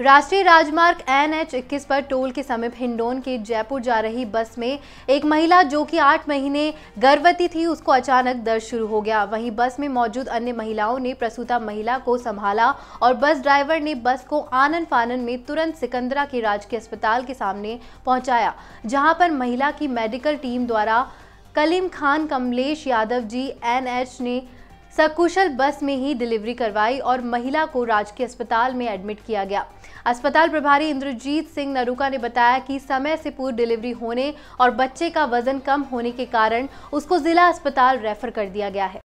राष्ट्रीय राजमार्ग N H इक्कीस पर टोल के समीप हिंडोन के जयपुर जा रही बस में एक महिला जो कि आठ महीने गर्भवती थी उसको अचानक दर्द शुरू हो गया वहीं बस में मौजूद अन्य महिलाओं ने प्रसूता महिला को संभाला और बस ड्राइवर ने बस को आनन फानन में तुरंत सिकंदरा के राजकीय अस्पताल के सामने पहुंचाया जहां पर महिला की मेडिकल टीम द्वारा कलीम खान कमलेश यादव जी एन एच ने सकुशल बस में ही डिलीवरी करवाई और महिला को राजकीय अस्पताल में एडमिट किया गया अस्पताल प्रभारी इंद्रजीत सिंह नरुका ने बताया कि समय से पूर्व डिलीवरी होने और बच्चे का वजन कम होने के कारण उसको जिला अस्पताल रेफर कर दिया गया है